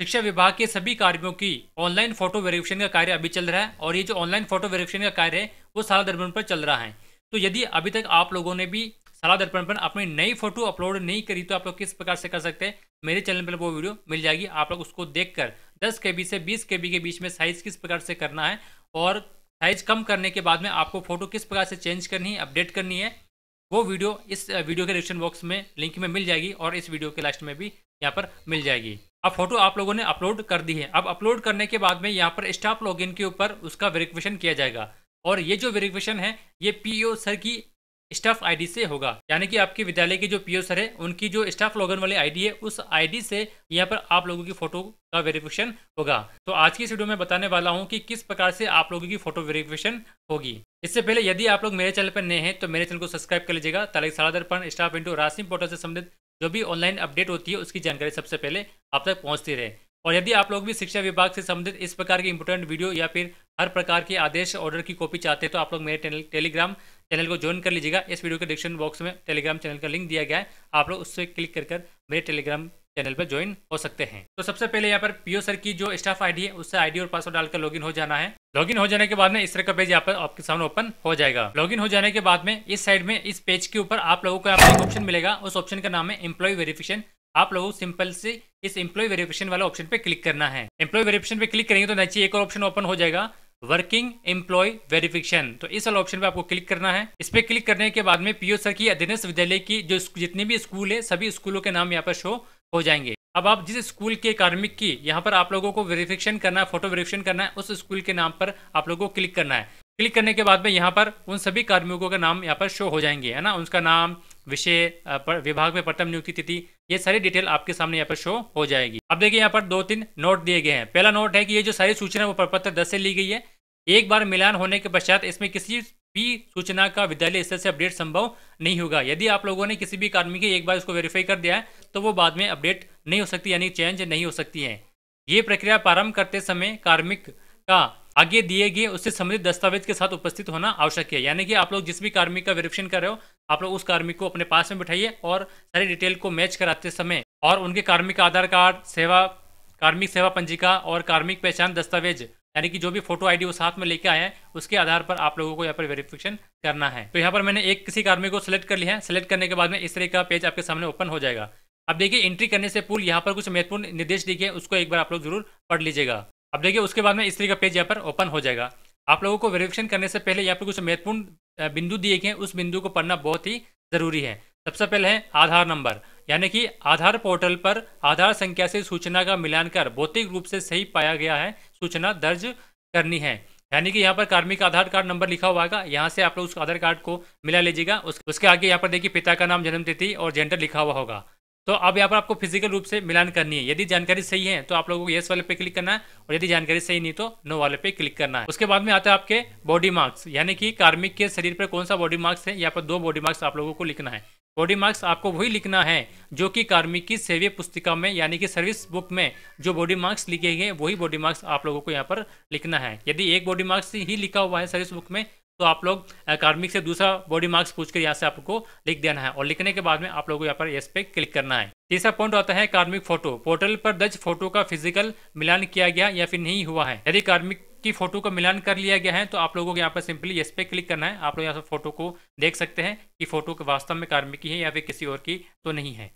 शिक्षा विभाग के सभी कार्यों की ऑनलाइन फोटो वेरिफिकेशन का कार्य अभी चल रहा है और ये जो ऑनलाइन फोटो वेरिफिकेशन का कार्य है वो सारा दर्पण पर चल रहा है तो यदि अभी तक आप लोगों ने भी सारा दर्पण पर अपनी नई फोटो अपलोड नहीं करी तो आप लोग किस प्रकार से कर सकते हैं मेरे चैनल पर वो वीडियो मिल जाएगी आप लोग उसको देख कर दस के से बीस के के बीच में साइज किस प्रकार से करना है और साइज कम करने के बाद में आपको फोटो किस प्रकार से चेंज करनी है अपडेट करनी है वो वीडियो इस वीडियो के डिस्क्रिप्शन बॉक्स में लिंक में मिल जाएगी और इस वीडियो के लास्ट में भी यहाँ पर मिल जाएगी अब फोटो आप लोगों ने अपलोड कर दी है अब अपलोड करने के बाद में यहाँ पर स्टाफ लॉगिन के ऊपर उसका वेरिफिकेशन किया जाएगा और ये जो वेरिफिकेशन है ये पीओ सर की स्टाफ आईडी से होगा यानी कि आपके विद्यालय के जो पीओ सर है उनकी जो स्टाफ लॉगन वाली आईडी है उस आईडी से यहाँ पर आप लोगों की फोटो का वेरिफिकेशन होगा तो आज की इस वीडियो में बताने वाला हूँ कि किस प्रकार से आप लोगों की फोटो वेरिफिकेशन होगी इससे पहले यदि आप लोग मेरे चैनल पर नए हैं तो मेरे चैनल को सब्सक्राइब कर लीजिएगा तालिक साला दर्पण स्टाफ इंटू राशि पोर्टल से संबंधित जो भी ऑनलाइन अपडेट होती है उसकी जानकारी सबसे पहले आप तक पहुँचती रहे और यदि आप लोग भी शिक्षा विभाग से संबंधित इस प्रकार की इंपोर्टेंट वीडियो या फिर हर प्रकार के आदेश ऑर्डर की कॉपी चाहते हैं तो आप लोग मेरे टेलीग्राम चैनल को ज्वाइन कर लीजिएगा इस वीडियो के डिस्क्रिप्शन बॉक्स में टेलीग्राम चैनल का लिंक दिया गया है आप लोग उससे क्लिक कर कर मेरे टेलीग्राम चैनल पर ज्वाइन हो सकते हैं तो सबसे पहले यहाँ पर पीओ सर की जो स्टाफ आईडी है उससे आईडी और पासवर्ड डालकर लॉगिन हो जाना है लॉगिन हो जाने के बाद में इस तरह का पेज यहाँ पर आपके सामने ओपन हो जाएगा लॉगिन हो जाने के बाद में इस साइड में इस पेज के ऊपर आप लोगों को एक ऑप्शन मिलेगा उस ऑप्शन का नाम है एम्प्लॉय वेरिफिकेशन आप लोगों सिंपल से इस एम्प्लॉय वेरिफिकेशन वाला ऑप्शन पे क्लिक करना है एम्प्लॉय वेरिफिकेशन पे क्लिक करेंगे तो नीचे एक और ऑप्शन ओपन हो जाएगा वर्किंग एम्प्लॉय वेरिफिकेशन तो इस वाले ऑप्शन पे आपको क्लिक करना है इस पे क्लिक करने के बाद में पीओ सर की अधीनस्थ विद्यालय की जो जितने भी स्कूल है सभी स्कूलों के नाम यहाँ पर शो हो जाएंगे अब आप जिस स्कूल के कार्मिक की यहाँ पर आप लोगों को वेरिफिकेशन करना है फोटो वेरिफिकेशन करना है उस स्कूल के नाम पर आप लोगों को क्लिक करना है क्लिक करने के बाद में यहाँ पर उन सभी कार्मिकों का नाम यहाँ पर शो हो जाएंगे है ना उनका नाम विषय विभाग में प्रथम नियुक्ति तिथि ये सारी डिटेल आपके सामने यहाँ पर शो हो जाएगी अब देखिए यहाँ पर दो तीन नोट दिए गए हैं पहला नोट है कि ये जो सारी सूचना वो प्रपत्र दस से ली गई है एक बार मिलान होने के पश्चात इसमें किसी भी सूचना का विद्यालय स्तर से अपडेट संभव नहीं होगा यदि आप लोगों ने किसी भी कार्मिक एक बार उसको वेरीफाई कर दिया है तो वो बाद में अपडेट नहीं हो सकती यानी चेंज नहीं हो सकती है ये प्रक्रिया प्रारंभ करते समय कार्मिक का आगे दिए गए उससे संबंधित दस्तावेज के साथ उपस्थित होना आवश्यक है यानी कि आप लोग जिस भी कार्मिक का वेरिफिकेशन कर रहे हो आप लोग उस कार्मिक को अपने पास में बिठाइए और सारे डिटेल को मैच कराते समय और उनके कार्मिक आधार कार्ड सेवा कार्मिक सेवा पंजिका और कार्मिक पहचान दस्तावेज यानी कि जो भी फोटो आईडी वो साथ में लेके आए हैं उसके आधार पर आप लोगों को यहाँ पर वेरिफिकेशन करना है तो यहाँ पर मैंने एक किसी आर्मी को सिलेक्ट कर लिया है सिलेक्ट करने के बाद में इस तरह का पेज आपके सामने ओपन हो जाएगा अब देखिए एंट्री करने से पूर्व यहाँ पर कुछ महत्वपूर्ण निर्देश दिखे उसको एक बार आप लोग जरूर पढ़ लीजिएगा अब देखिए उसके बाद में इस तरह का पेज यहाँ पर ओपन हो जाएगा आप लोगों को वेरिफिकेशन करने से पहले यहाँ पर कुछ महत्वपूर्ण बिंदु दिए गए उस बिंदु को पढ़ना बहुत ही जरूरी है सबसे पहले है आधार नंबर यानी कि आधार पोर्टल पर आधार संख्या से सूचना का मिलान कर भौतिक रूप से सही पाया गया है सूचना दर्ज करनी है यानी कि यहाँ पर कार्मिक आधार कार्ड नंबर लिखा हुआ है यहाँ से आप लोग उस आधार कार्ड को मिला लीजिएगा उस, उसके आगे यहाँ पर देखिए पिता का नाम जन्मतिथि और जेंडर लिखा हुआ होगा तो अब यहाँ पर आपको फिजिकल रूप से मिलान करनी है यदि जानकारी सही है तो आप लोगों को येस वाले पे क्लिक करना है और यदि जानकारी सही नहीं तो नो वाले पे क्लिक करना है उसके बाद में आता है आपके बॉडी मार्क्स यानी कि कार्मिक के शरीर पर कौन सा बॉडी मार्क्स है यहाँ पर दो बॉडी मार्क्स आप लोगों को लिखना है बॉडी मार्क्स आपको वही लिखना है जो कि कार्मिक की सेवी पुस्तिका में यानी कि सर्विस बुक में जो बॉडी मार्क्स लिखे गए वही बॉडी मार्क्स आप लोगों को यहाँ पर लिखना है यदि एक बॉडी मार्क्स ही लिखा हुआ है सर्विस बुक में तो आप लोग कार्मिक से दूसरा बॉडी मार्क्स पूछ कर यहाँ से आपको लिख देना है और लिखने के बाद में आप लोगों को यहाँ पर एस पे क्लिक करना है तीसरा पॉइंट आता है कार्मिक फोटो पोर्टल पर दर्ज फोटो का फिजिकल मिलान किया गया या फिर नहीं हुआ है यदि कार्मिक की फोटो का मिलान कर लिया गया है तो आप लोगों को यहाँ पर सिंपली इस पर क्लिक करना है आप लोग यहाँ से फोटो को देख सकते हैं कि फोटो के वास्तव में कार्मिक की है या फिर किसी और की तो नहीं है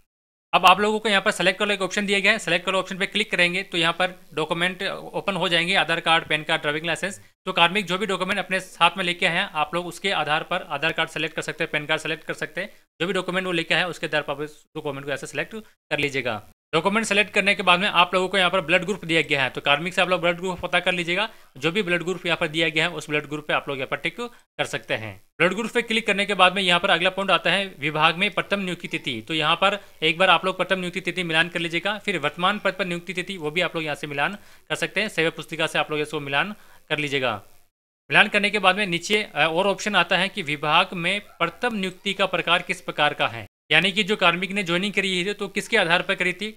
अब आप लोगों को यहाँ पर सेलेक्ट कलर एक ऑप्शन दिया गया है सेलेक्ट करो ऑप्शन पर क्लिक करेंगे तो यहाँ पर डॉक्यूमेंट ओपन हो जाएंगे Aadhaar card PAN card driving licence तो कार्मिक जो भी डॉक्यूमेंट अपने साथ में लेके आए हैं आप लोग उसके आधार पर आधार कार्ड सेलेक्ट कर सकते हैं पैन कार्ड सेलेक्ट कर सकते हैं जो भी डॉक्यूमेंट वो लेके आए उसके आधार पर डॉक्यूमेंट को ऐसे सेलेक्ट कर लीजिएगा डॉक्यूमेंट सेलेक्ट करने के बाद में आप लोगों को यहाँ पर ब्लड ग्रुप दिया गया है तो कार्मिक से आप लोग ब्लड ग्रुप पता कर लीजिएगा जो भी ब्लड ग्रुप यहाँ पर दिया गया है उस ब्लड ग्रुप पे आप लोग यहाँ पर टिक कर सकते हैं ब्लड ग्रुप पे क्लिक करने के बाद में यहाँ पर अगला पॉइंट आता है विभाग में प्रथम नियुक्ति तिथि तो यहाँ पर एक बार आप लोग प्रथम नियुक्ति तिथि मिलान कर लीजिएगा फिर वर्तमान पद पर नियुक्ति तिथि वो भी आप लोग यहाँ से मिलान कर सकते हैं सेवा पुस्तिका से आप लोग इसको मिलान कर लीजिएगा मिलान करने के बाद में नीचे और ऑप्शन आता है कि विभाग में प्रथम नियुक्ति का प्रकार किस प्रकार का है यानी कि जो कार्मिक ने ज्वाइनिंग करी है तो किसके आधार पर करी थी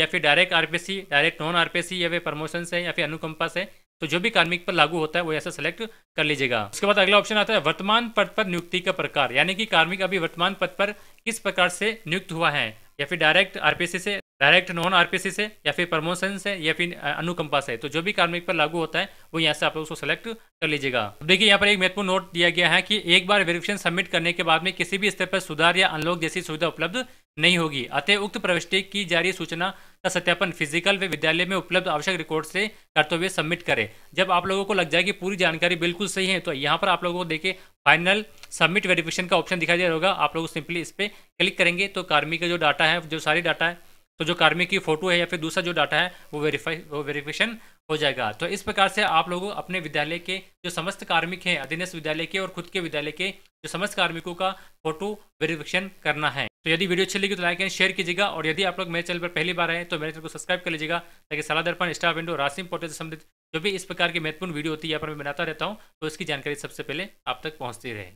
या फिर direct RPC direct non RPC या फिर प्रमोशन है या फिर अनुकंपा से तो जो भी कार्मिक पर लागू होता है वो ऐसा सेलेक्ट कर लीजिएगा उसके बाद अगला ऑप्शन आता है वर्तमान पद पर नियुक्ति का प्रकार यानी कि कार्मिक अभी वर्तमान पद पर किस प्रकार से नियुक्त हुआ है या फिर डायरेक्ट आरपीसी से डायरेक्ट नॉन आरपीसी से या फिर प्रमोशन से या फिर अनुकंपा से तो जो भी कार्मिक पर लागू होता है वो यहाँ से आप लोग उसको सेलेक्ट कर लीजिएगा देखिए यहाँ पर एक महत्वपूर्ण नोट दिया गया है कि एक बार वेरिफिकेशन सबमिट करने के बाद में किसी भी स्तर पर सुधार या अनलॉक जैसी सुविधा उपलब्ध नहीं होगी अतः उक्त प्रविष्टि की जारी सूचना का सत्यापन फिजिकल व विद्यालय में उपलब्ध आवश्यक रिकॉर्ड से करते हुए सबमिट करें जब आप लोगों को लग जाए कि पूरी जानकारी बिल्कुल सही है तो यहाँ पर आप लोगों को देखिए फाइनल सबमिट वेरिफिकेशन का ऑप्शन दिखाई दे रहा होगा आप लोग सिंपली इस पर क्लिक करेंगे तो कार्मिक का जो डाटा है जो सारी डाटा है तो जो कार्मिक की फोटो है या फिर दूसरा जो डाटा है वो वेरीफाई वो वेरीफिकेशन हो जाएगा तो इस प्रकार से आप लोगों अपने विद्यालय के जो समस्त कार्मिक हैं अधीनस्थ विद्यालय के और खुद के विद्यालय के जो समस्त कार्मिकों का फोटो वेरीफिकेशन करना है तो यदि वीडियो अच्छी लगी तो लाइक एंड शेयर कीजिएगा और यदि आप लोग मेरे चैनल पर पहली बार आए तो मेरे चैनल को सब्सक्राइब कर लीजिएगा ताकि सलाह दर्पण स्टाफ विंडो राशिम पोर्टल से संबंधित जो भी इस प्रकार की महत्वपूर्ण वीडियो होती है यहाँ पर मैं बनाता रहता हूँ तो इसकी जानकारी सबसे पहले आप तक पहुँचती रहे